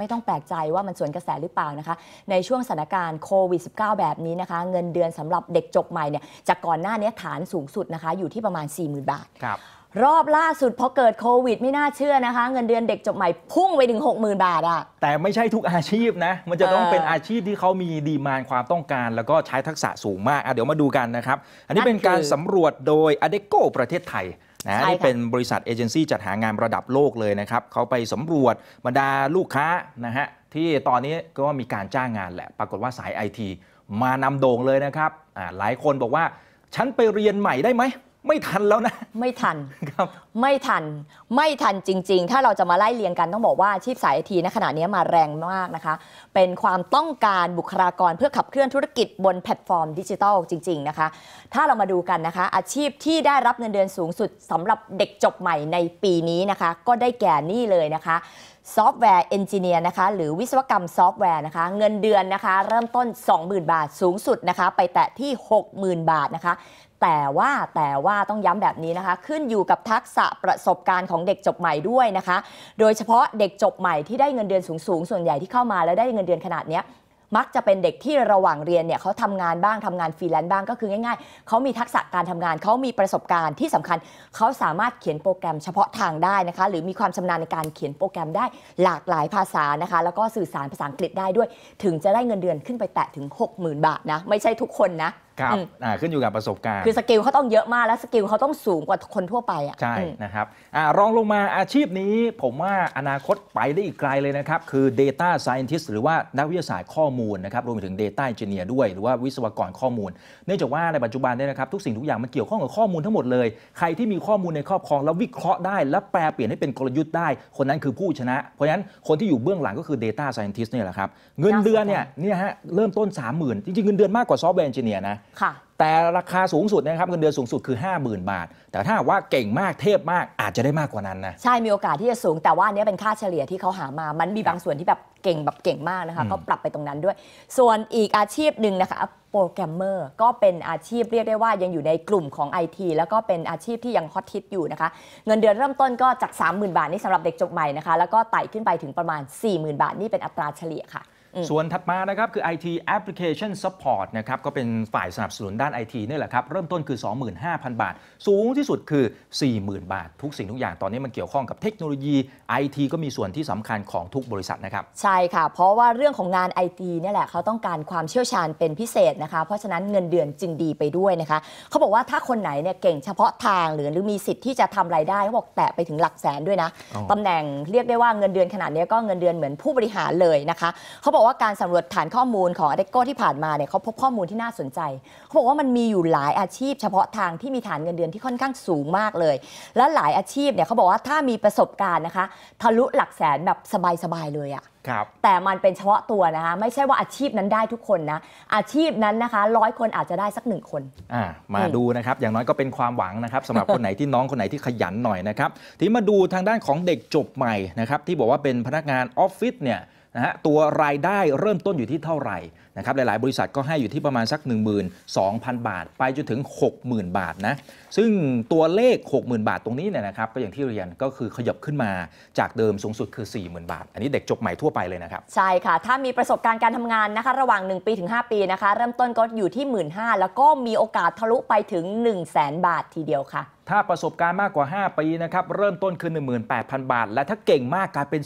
ไม่ต้องแปลกใจว่ามันสวนกระแสหรือเปล่านะคะในช่วงสถานการณ์โควิด -19 แบบนี้นะคะ เงินเดือนสำหรับเด็กจบใหม่เนี่ยจากก่อนหน้านี้ฐานสูงสุดนะคะ อยู่ที่ประมาณ 4 0,000 บาท ครับ รอบล่าสุดพอเกิดโควิด ไม่น่าเชื่อนะคะ เงินเดือนเด็กจบใหม่พุ่งไปถึง60,000 บาทอะแต่ไม่ใช่ทุกอาชีพนะ มันจะต้องเป็นอาชีพที่เขามีดีมานความต้องการ แล้วก็ใช้ทักษะสูงมากเเดี๋ยวมาดูกันนะครับอันนี้เป็นการสำรวจโดยอเดโกประเทศไทยนะที่เป็นบริษัทเอเจนซี่จัดหางานระดับโลกเลยนะครับเขาไปสำรวจบรรดาลูกค้านะฮะที่ตอนนี้ก็มีการจ้างงานแหละปรากฏว่าสายไอทีมานำโด่งเลยนะครับ หลายคนบอกว่า ฉันไปเรียนใหม่ได้ไหมไม่ทันแล้วนะไม่ทันครับไม่ทันไม่ทันจริง ๆ ถ้าเราจะมาไล่เลียงกัน ต้องบอกว่าอาชีพสายไอทีะขณะนี้มาแรงมากนะคะ เป็นความต้องการบุคลากรเพื่อขับเคลื่อนธุรกิจบนแพลตฟอร์มดิจิทัลจริง ๆนะคะ ถ้าเรามาดูกันนะคะ อาชีพที่ได้รับเงินเดือนสูงสุดสำหรับเด็กจบใหม่ในปีนี้นะคะ ก็ได้แก่นี่เลยนะคะซอฟต์แวร์เอนจิเนียร์นะคะหรือวิศวกรรมซอฟต์แวร์นะคะ เงินเดือนนะคะ เริ่มต้น 20,000บาทสูงสุดนะคะ ไปแตะที่ 60,000 บาทนะคะ แต่ว่าแต่ว่าต้องย้ำแบบนี้นะคะ ขึ้นอยู่กับทักษะประสบการณ์ของเด็กจบใหม่ด้วยนะคะ โดยเฉพาะเด็กจบใหม่ที่ได้เงินเดือนสูงสูงส่วนใหญ่ที่เข้ามาแล้วได้เงินเดือนขนาดนี้มักจะเป็นเด็กที่ระหว่างเรียนเนี่ยเขาทำงานบ้างทำงานฟรีแลนซ์บ้างก็คือง่าย ๆ เขามีทักษะการทำงานเขามีประสบการณ์ที่สำคัญเขาสามารถเขียนโปรแกรมเฉพาะทางได้นะคะ หรือมีความชำนาญในการเขียนโปรแกรมได้หลากหลายภาษานะคะ แล้วก็สื่อสารภาษาอังกฤษได้ด้วย ถึงจะได้เงินเดือนขึ้นไปแตะถึง 60,000 บาทนะไม่ใช่ทุกคนนะครับ อ่า ขึ้นอยู่กับประสบการณ์ คือสกิลเขาต้องเยอะมาก และสกิลเขาต้องสูงกว่าคนทั่วไปอ่ะ ใช่นะครับ อ่ารองลงมาอาชีพนี้ผมว่าอนาคตไปได้อีกไกลเลยนะครับ คือ Data Scientist หรือว่า นักวิทยาศาสตร์ข้อมูลนะครับรวมถึง Data Engineer ด้วย หรือว่าวิศวกรข้อมูล เนื่องจากว่าในปัจจุบันเนี่ยนะครับทุกสิ่งทุกอย่าง มันเกี่ยวข้องกับข้อมูลทั้งหมดเลย ใครที่มีข้อมูลในครอบครองแล้ววิเคราะห์ได้และแปลเปลี่ยนให้เป็นกลยุทธ์ได้ คนนั้นคือผู้ชนะ เพราะฉะนั้นคนที่อยู่เบื้องหลังก็คือ Data Scientist เนี่ยแหละครับเงินเดือนเนี่ยเนี่ยฮะเริ่มต้น 30,000 จริงๆเงินเดือนมากกว่าซอฟต์แวร์เอนจิเนียร์นะแต่ราคาสูงสุดนะครับเงินเดือนสูงสุดคือ 50,000 บาท แต่ถ้าว่าเก่งมากเทพมากอาจจะได้มากกว่านั้นนะใช่ มีโอกาสที่จะสูง แต่ว่าอันนี้เป็นค่าเฉลี่ยที่เขาหามา มันมีบางส่วนที่แบบเก่งแบบเก่งมากนะคะก็ปรับไปตรงนั้นด้วย ส่วนอีกอาชีพหนึ่งนะคะโปรแกรมเมอร์ก็เป็นอาชีพเรียกได้ว่า ยังอยู่ในกลุ่มของ IT แล้วก็เป็นอาชีพที่ยังฮอตฮิตอยู่นะคะเงินเดือนเริ่มต้นก็จาก30,000 บาทนี่สำหรับเด็กจบใหม่นะคะแล้วก็ไต่ขึ้นไปถึงประมาณ40,000 บาทนี่เป็นอัตราเฉลี่ยค่ะส่วนถัดมานะครับ คือ IT Application Support นะครับก็เป็นฝ่ายสนับสนุนด้าน IT นี่แหละครับ เริ่มต้นคือ 25,000 บาท สูงที่สุดคือ 40,000 บาท ทุกสิ่งทุกอย่างตอนนี้มันเกี่ยวข้องกับเทคโนโลยี IT ก็มีส่วนที่สำคัญของทุกบริษัทนะครับ ใช่ค่ะ เพราะว่าเรื่องของงาน IT นี่แหละเขาต้องการความเชี่ยวชาญเป็นพิเศษนะคะเพราะฉะนั้นเงินเดือนจึงดีไปด้วยนะคะเขาบอกว่าถ้าคนไหนเนี่ยเก่งเฉพาะทางหรือหรือมีสิทธิ์ที่จะทำรายได้เขาบอกแตะไปถึงหลักแสนด้วยนะตำแหน่งเรียกได้ว่าเงินเดือนขนาดนี้ก็เงินเดือนเหมือนผู้บริหารเลยนะคะเขาบอกอกว่าการสำรวจฐานข้อมูลของอเดโก้ที่ผ่านมาเนี่ยเขาพบข้อมูลที่น่าสนใจเขาบอกว่ามันมีอยู่หลายอาชีพ เฉพาะทางที่มีฐานเงินเดือนที่ค่อนข้างสูงมากเลย และหลายอาชีพเนี่ยเขาบอกว่าถ้ามีประสบการณ์นะคะ ทะลุหลักแสนแบบสบายๆเลยอะครับแต่มันเป็นเฉพาะตัวนะคะไม่ใช่ว่าอาชีพนั้นได้ทุกคนนะอาชีพนั้นนะคะร้อยคนอาจจะได้สักหนึ่งคนอ่ามาดูนะครับอย่างน้อยก็เป็นความหวังนะครับสำหรับคนไหนที่น้องคนไหนที่ขยันหน่อยนะครับทีมาดูทางด้านของเด็กจบใหม่นะครับที่บอกว่าเป็นพนักงานออฟฟิศเนี่ยนะฮะตัวรายได้เริ่มต้นอยู่ที่เท่าไหร่นะครับหลายๆ บริษัทก็ให้อยู่ที่ประมาณสัก12,000 บาท ไปจนถึง 60,000 บาทนะซึ่งตัวเลข 60,000 บาทตรงนี้เนี่ยนะครับก็อย่างที่เรียนก็คือขยับขึ้นมาจากเดิมสูงสุดคือ40,000 บาท อันนี้เด็กจบใหม่ทั่วไปเลยนะครับใช่ค่ะ ถ้ามีประสบการณ์การทำงานนะคะระหว่าง 1 ปีถึง 5 ปีนะคะ เริ่มต้นก็อยู่ที่ 15,000แล้วก็มีโอกาสทะลุไปถึง1 0 0 0 0แบาททีเดียวค่ะถ้าประสบการณ์มากกว่า 5ปีนะครับเริ่มต้นคือ18,000 บาท และถ้าเก่งมากกลายเป็น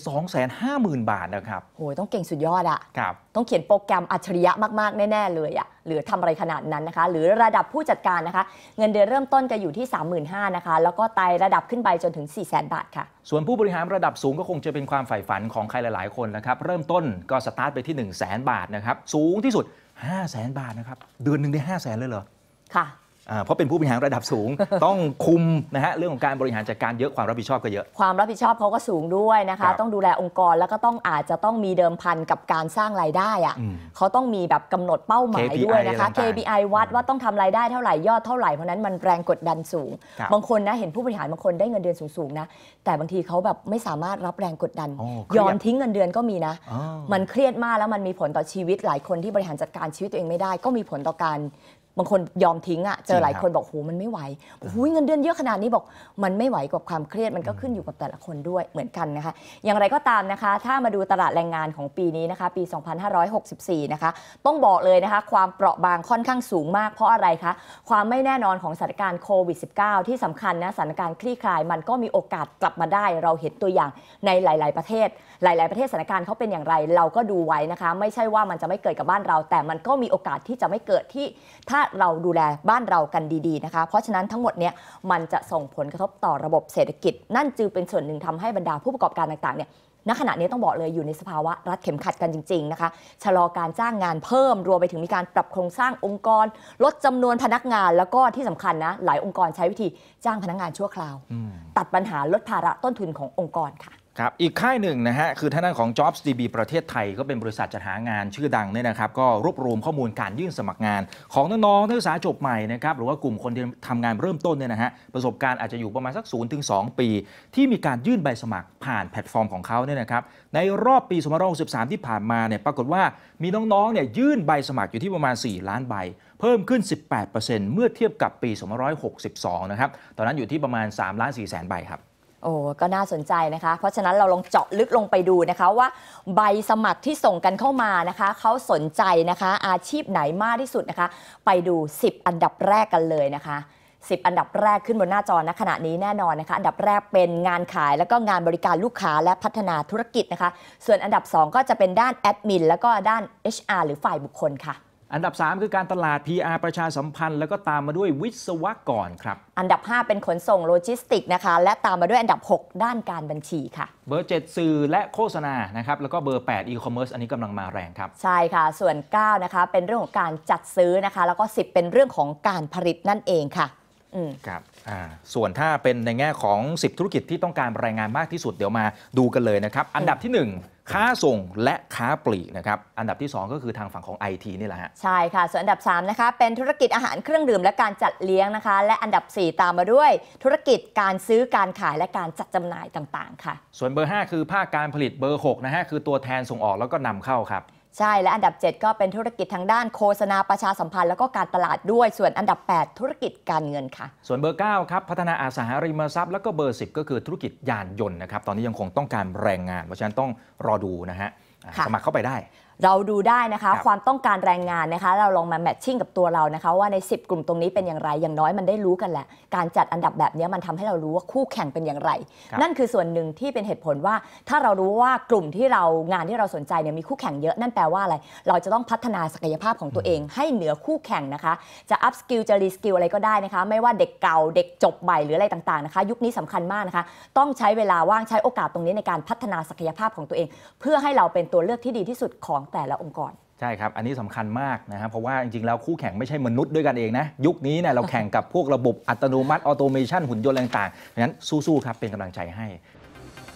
250,000 บาทนะครับโอ้ยต้องเก่งสุดยอดอะครับต้องเขียนโปรแกรมอัจฉริยะมาก ๆ แน่ ๆเลยอะหรือทำอะไรขนาดนั้นนะคะ หรือระดับผู้จัดการนะคะ เงินเดือนเริ่มต้นจะอยู่ที่ 35,000นะคะแล้วก็ไต่ระดับขึ้นไปจนถึง4 0 0 0 0 0 บาทค่ะ ส่วนผู้บริหารระดับสูงก็คงจะเป็นความใฝ่ฝันของใครหลายๆคนนะครับเริ่มต้นก็สตาร์ทไปที่1 0 0 0 0 0 บาทนะครับสูงที่สุด 5 0 0 0 0 0บาทนะครับเดือนหนึ่งได้5 0 0 0 0 0 เลยเหรอค่ะเพราะเป็นผู้บริหารระดับสูงต้องคุมนะฮะ เรื่องของการบริหารจัดการเยอะความรับผิดชอบก็เยอะ ความรับผิดชอบเขาก็สูงด้วยนะคะ ต้องดูแลองค์กรแล้วก็ต้องอาจจะต้องมีเดิมพันกับการสร้างรายได้อะเขาต้องมีแบบกำหนดเป้าหมายด้วยนะคะ KPI วัดว่าต้องทำรายได้เท่าไหร่ยอดเท่าไหร่เพราะนั้นมันแรงกดดันสูง บางคนนะเห็นผู้บริหารบางคนได้เงินเดือนสูงๆนะแต่บางทีเขาแบบไม่สามารถรับแรงกดดัน ยอมทิ้งเงินเดือนก็มีนะ มันเครียดมากแล้วมันมีผลต่อชีวิต หลายคนที่บริหารจัดการชีวิตตัวเองไม่ได้ ก็มีผลต่อการบางคนยอมทิ้งอะ่ะเจอหลายคนบอก โหมันไม่ไหวโอ้โหเงินเดือนเยอะขนาดนี้บอกมันไม่ไหวกับความเครียดมันก็ขึ้นอยู่กับแต่ละคนด้วยเหมือนกันนะคะ อย่างไรก็ตามนะคะ ถ้ามาดูตลาดแรงงานของปีนี้นะคะปี 2564 นะคะ ต้องบอกเลยนะคะ ความเปราะบางค่อนข้างสูงมาก เพราะอะไรคะความไม่แน่นอนของสถานการณ์โควิด -19 ที่สำคัญนะสถานการณ์คลี่คลาย มันก็มีโอกาสกลับมาได้เราเห็นตัวอย่างในหลาย ๆ ประเทศ หลาย ๆ ประเทศสถานการณ์เขาเป็นอย่างไร เราก็ดูไว้นะคะ ไม่ใช่ว่ามันจะไม่เกิดกับบ้านเรา แต่มันก็มีโอกาสที่จะไม่เกิดที่ถ้าเราดูแลบ้านเรากันดี ๆ นะคะ เพราะฉะนั้นทั้งหมดเนี่ยมันจะส่งผลกระทบต่อระบบเศรษฐกิจ นั่นจึงเป็นส่วนหนึ่งทำให้บรรดาผู้ประกอบการต่างๆเนี่ยณขณะนี้ต้องบอกเลยอยู่ในสภาวะ รัดเข็มขัดกันจริงๆนะคะชะลอการจ้างงานเพิ่มรวมไปถึงมีการปรับโครงสร้างองค์กร ลดจำนวนพนักงาน แล้วก็ที่สำคัญนะ หลายองค์กรใช้วิธีจ้างพนักงานชั่วคราวตัดปัญหาลดภาระต้นทุนขององค์กรค่ะครับอีกค่ายหนึ่งนะฮะคือท่านั้นของ Jobs DB ประเทศไทย ก็เป็นบริษัทจัดหางานชื่อดังเนี่ยนะครับ ก็รวบรวมข้อมูลการยื่นสมัครงาน ของน้องๆ นักศึกษาจบใหม่นะครับ หรือว่ากลุ่มคนที่ทำงานเริ่มต้นเนี่ยนะฮะประสบการณ์อาจจะอยู่ประมาณสัก0ูนถึงสปี ที่มีการยื่นใบสมัครผ่านแพลตฟอร์มของเขาเนี่ยนะครับ ในรอบปี2563ที่ผ่านมาเนี่ยปรากฏว่ามีน้องๆ เนี่ยยื่นใบสมัครอยู่ที่ประมาณ 4 ล้านใบ เพิ่มขึ้น18%เมื่อเทียบกับปี2562นะครับตอนนั้นอยู่ที่ประมาณ3ล้าน4แสนใบครับโอ้ก็น่าสนใจนะคะ เพราะฉะนั้นเราลองเจาะลึกลงไปดูนะคะว่า ใบสมัครที่ส่งกันเข้ามานะคะเขาสนใจนะคะอาชีพไหนมากที่สุดนะคะ ไปดู 10 อันดับแรกกันเลยนะคะ 10 อันดับแรกขึ้นบนหน้าจอณขณะนี้แน่นอนนะคะ อันดับแรกเป็นงานขาย แล้วก็งานบริการลูกค้าและพัฒนาธุรกิจนะคะ ส่วนอันดับ 2 ก็จะเป็นด้านแอดมินแล้วก็ด้าน HR หรือฝ่ายบุคคลค่ะอันดับ 3 คือการตลาด PR ประชาสัมพันธ์ แล้วก็ตามมาด้วยวิศวกรครับ อันดับ 5 เป็นขนส่งโลจิสติกนะคะ และตามมาด้วยอันดับ 6 ด้านการบัญชีค่ะ เบอร์7สื่อและโฆษณานะครับ แล้วก็เบอร์ 8 e-commerce อันนี้กำลังมาแรงครับ ใช่ค่ะ ส่วน9นะคะเป็นเรื่องของการจัดซื้อนะคะ แล้วก็ 10 เป็นเรื่องของการผลิตนั่นเองค่ะ อืมครับส่วนถ้าเป็นในแง่ของ 10 ธุรกิจที่ต้องการรายงานมากที่สุดเดี๋ยวมาดูกันเลยนะครับ อันดับที่ 1 ค้าส่งและค้าปลีกนะครับ อันดับที่ 2 ก็คือทางฝั่งของ IT นี่แหละฮะใช่ค่ะ ส่วนอันดับ3นะคะเป็นธุรกิจอาหารเครื่องดื่มและการจัดเลี้ยงนะคะ และอันดับ 4 ตามมาด้วย ธุรกิจการซื้อการขายและการจัดจำหน่ายต่าง ๆ ค่ะ ส่วนเบอร์ 5 คือภาคการผลิตเบอร์6นะฮะคือตัวแทนส่งออกแล้วก็นำเข้าครับใช่ และอันดับ 7 ก็เป็นธุรกิจทางด้านโฆษณาประชาสัมพันธ์แล้วก็การตลาดด้วยส่วนอันดับ 8 ธุรกิจการเงินค่ะ ส่วนเบอร์9ครับพัฒนาอาสาหาริมทรัพย์แล้วก็เบอร์ 10 ก็คือธุรกิจยานยนต์นะครับตอนนี้ยังคงต้องการแรงงาน เพราะฉะนั้นต้องรอดูนะฮะสมัครเข้าไปได้ เราดูได้นะคะคความต้องการแรงงานนะคะเราลองมาแมทชิ่งกับตัวเรานะคะว่าใน 10 กลุ่มตรงนี้เป็นอย่างไรอย่างน้อยมันได้รู้กันแหละการจัดอันดับแบบนี้มันทำให้เรารู้ว่าคู่แข่งเป็นอย่างไรรนั่นคือส่วนหนึ่งที่เป็นเหตุผลว่า ถ้าเรารู้ว่ากลุ่มที่เรางานที่เราสนใจเนี่ยมีคู่แข่งเยอะนั่นแปลว่าอะไร เราจะต้องพัฒนาศักยภาพของตัวเอง ให้เหนือคู่แข่งนะคะ จะอัพสกิลจะรีสกิลอะไรก็ได้นะคะ ไม่ว่าเด็กเก่า เด็กจบใหม่หรืออะไรต่างๆ นะคะ ยุคนี้สำคัญมากนะคะ ต้องใช้เวลาว่างใช้โอกาสตรงนี้ในการพัฒนาศักยภาพของตัวเอง เพื่อให้เราเป็นตัวเลือกที่ดีที่สุดของแต่ละองค์กร ใช่ครับ อันนี้สำคัญมากนะครับ เพราะว่าจริงๆ แล้วคู่แข่งไม่ใช่มนุษย์ด้วยกันเองนะ ยุคนี้เนี่ยเราแข่งกับพวกระบบอัตโนมัติออโตเมชันหุ่นยนต์ต่างๆดังนั้นสู้ๆ ครับ เป็นกำลังใจให้